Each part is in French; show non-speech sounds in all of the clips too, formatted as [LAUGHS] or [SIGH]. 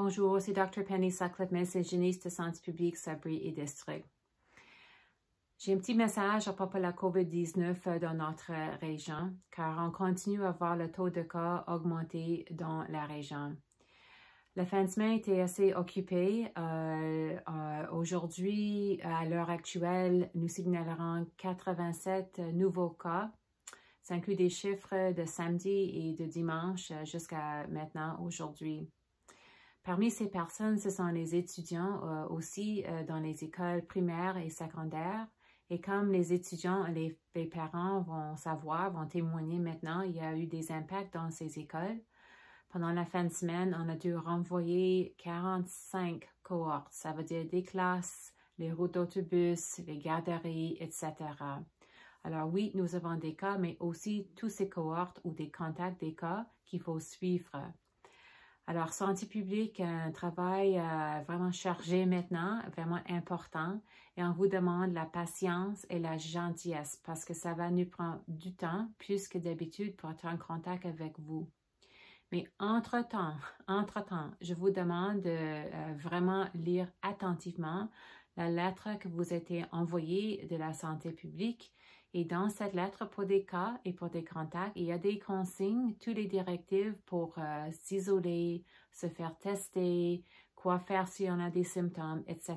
Bonjour, c'est Dr. Penny Sutcliffe, médecin-hygiéniste de santé publique, Sabri et District. J'ai un petit message à propos de la COVID-19 euh, dans notre région, car on continue à voir le taux de cas augmenter dans la région. La fin de semaine était assez occupée. Euh, euh, aujourd'hui, à l'heure actuelle, nous signalerons 87 nouveaux cas. Ça inclut des chiffres de samedi et de dimanche jusqu'à maintenant, aujourd'hui. Parmi ces personnes, ce sont les étudiants euh, aussi euh, dans les écoles primaires et secondaires. Et comme les étudiants et les, les, parents vont savoir, vont témoigner maintenant, il y a eu des impacts dans ces écoles. Pendant la fin de semaine, on a dû renvoyer 45 cohortes, ça veut dire des classes, les routes d'autobus, les garderies, etc. Alors oui, nous avons des cas, mais aussi tous ces cohortes ou des contacts des cas qu'il faut suivre. Alors, santé publique, euh, un travail euh, vraiment chargé maintenant, vraiment important. Et on vous demande la patience et la gentillesse parce que ça va nous prendre du temps plus que d'habitude pour être en contact avec vous. Mais entre-temps, [LAUGHS] entre-temps, je vous demande de euh, vraiment lire attentivement la lettre que vous était envoyée de la santé publique et dans cette lettre, pour des cas et pour des contacts, il y a des consignes, toutes les directives pour euh, s'isoler, se faire tester, quoi faire si on a des symptômes, etc.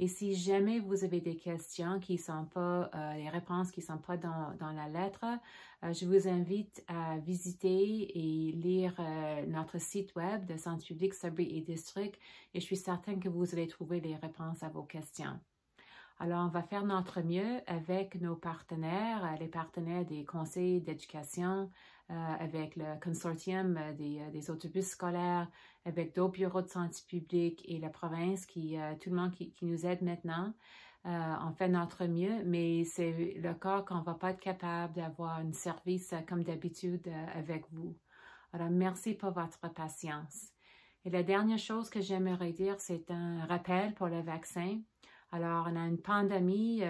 Et si jamais vous avez des questions qui sont pas, les euh, réponses qui sont pas dans, la lettre, euh, je vous invite à visiter et lire euh, notre site web de Centre public Sabri et District et je suis certaine que vous allez trouver les réponses à vos questions. Alors, on va faire notre mieux avec nos partenaires, les partenaires des conseils d'éducation, euh, avec le consortium euh, euh, des, autobus scolaires, avec d'autres bureaux de santé publique et la province, qui, tout le monde qui, nous aide maintenant. on fait notre mieux, mais c'est le cas qu'on ne va pas être capable d'avoir un service comme d'habitude avec vous. Alors, merci pour votre patience. Et la dernière chose que j'aimerais dire, c'est un rappel pour le vaccin. Alors, on a une pandémie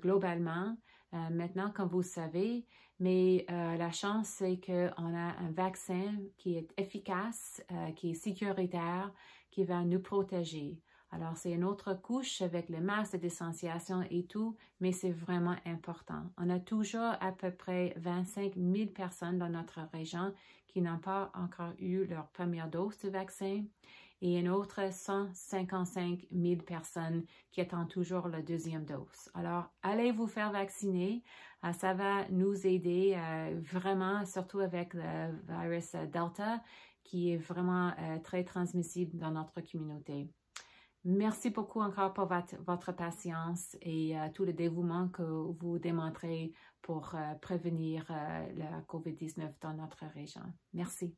globalement. Euh, maintenant, comme vous savez, mais euh, la chance, c'est qu'on a un vaccin qui est efficace, euh, qui est sécuritaire, qui va nous protéger. Alors, c'est une autre couche avec le masque de distanciation et tout, mais c'est vraiment important. On a toujours à peu près 25 000 personnes dans notre région qui n'ont pas encore eu leur première dose de vaccin et une autre 155 000 personnes qui attendent toujours la deuxième dose. Alors, allez vous faire vacciner. Euh, ça va nous aider euh, vraiment, surtout avec le virus Delta qui est vraiment euh, très transmissible dans notre communauté. Merci beaucoup encore pour votre, patience et tout le dévouement que vous démontrez pour prévenir la COVID-19 dans notre région. Merci.